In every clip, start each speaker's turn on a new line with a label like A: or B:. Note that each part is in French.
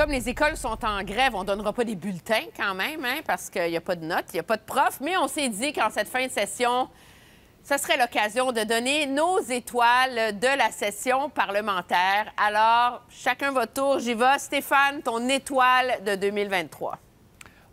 A: Comme les écoles sont en grève, on ne donnera pas des bulletins quand même, hein, parce qu'il n'y a pas de notes, il n'y a pas de profs. Mais on s'est dit qu'en cette fin de session, ce serait l'occasion de donner nos étoiles de la session parlementaire. Alors, chacun votre tour. J'y vais. Stéphane, ton étoile de 2023.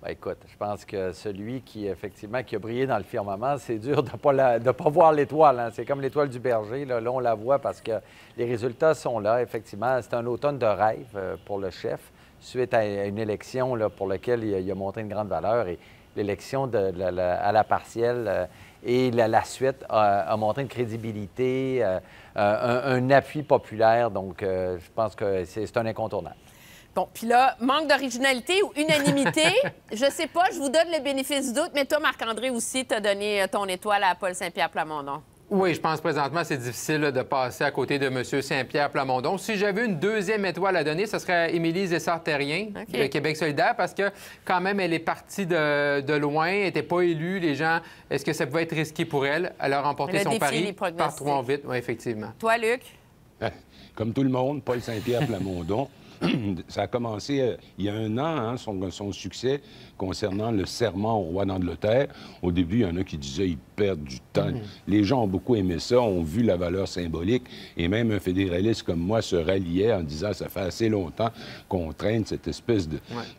B: Ben, écoute, je pense que celui qui, effectivement, qui a brillé dans le firmament, c'est dur de ne pas, voir l'étoile. Hein. C'est comme l'étoile du berger. là. on la voit parce que les résultats sont là. Effectivement, c'est un automne de rêve euh, pour le chef suite à une élection pour laquelle il a, montré une grande valeur. Et l'élection à la partielle euh, et la, suite a, montré monté une crédibilité, euh, euh, un, appui populaire. Donc, je pense que c'est un incontournable.
A: Bon, puis là, manque d'originalité ou unanimité, je sais pas, je vous donne le bénéfice du doute, mais toi, Marc-André, aussi, tu as donné ton étoile à Paul Saint-Pierre Plamondon.
C: Oui, je pense présentement c'est difficile de passer à côté de M. Saint-Pierre Plamondon. Si j'avais une deuxième étoile à donner, ce serait Émilie Zessart-Terrien de Québec solidaire parce que quand même elle est partie de, loin, n'était pas élue. Les gens, est-ce que ça pouvait être risqué pour elle? Elle a remporté son pari par en
D: vite, Oui, effectivement. Toi, Luc? Comme tout le monde, Paul Saint-Pierre Plamondon. ça a commencé euh, il y a un an, hein, son, son, succès concernant le serment au roi d'Angleterre. Au début, il y en a qui disaient qu'ils perdent du temps. Mm. Les gens ont beaucoup aimé ça, ont vu la valeur symbolique, et même un fédéraliste comme moi se ralliait en disant ça fait assez longtemps qu'on traîne cette espèce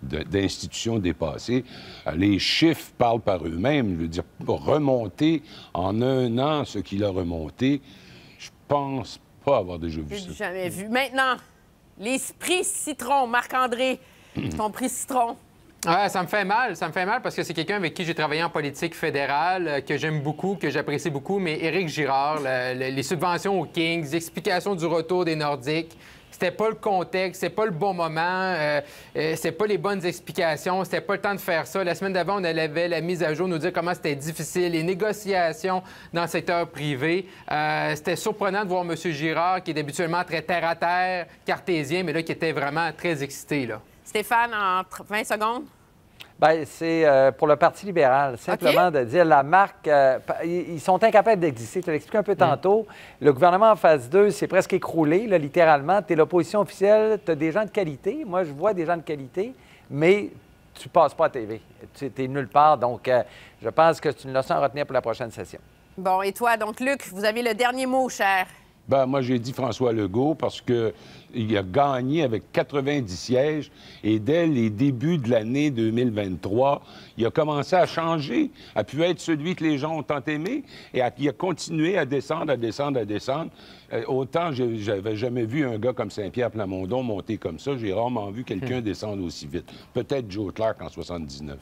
D: d'institution dépassée. Euh, les chiffres parlent par eux-mêmes. Je veux dire, remonter en un an ce qu'il a remonté, je pense pas avoir vu
A: jamais vu. Maintenant, l'esprit citron, Marc-André, hmm. ton prix citron.
C: Ah, ça me fait mal, ça me fait mal parce que c'est quelqu'un avec qui j'ai travaillé en politique fédérale, euh, que j'aime beaucoup, que j'apprécie beaucoup, mais Éric Girard, les subventions aux Kings, explications du retour des Nordiques, c'était pas le contexte, c'est pas le bon moment, euh, euh, c'est pas les bonnes explications, c'était pas le temps de faire ça. La semaine d'avant, on avait la mise à jour nous dire comment c'était difficile, les négociations dans le secteur privé. Euh, c'était surprenant de voir M. Girard, qui est habituellement très terre-à-terre, cartésien, mais là, qui était vraiment très excité. Là. Stéphane, en 20 secondes.
B: Bien, c'est euh, pour le Parti libéral, simplement de dire la marque, euh, ils sont incapables d'exister. te l'explique un peu mm. tantôt. Le gouvernement en phase 2 s'est presque écroulé, là, littéralement. Tu es l'opposition officielle, tu as des gens de qualité. Moi, je vois des gens de qualité, mais tu passes pas à TV. Tu es nulle part. Donc, euh, je pense que c'est une leçon à retenir pour la prochaine session.
A: Bon, et toi, donc, Luc, vous avez le dernier mot, cher
D: ben, moi, j'ai dit François Legault parce qu'il a gagné avec 90 sièges et dès les débuts de l'année 2023, il a commencé à changer, a pu être celui que les gens ont tant aimé et il a continué à descendre, à descendre, à descendre. Euh, autant j'avais jamais vu un gars comme Saint-Pierre Plamondon monter comme ça. J'ai rarement vu quelqu'un hmm. descendre aussi vite. Peut-être Joe Clark en 79.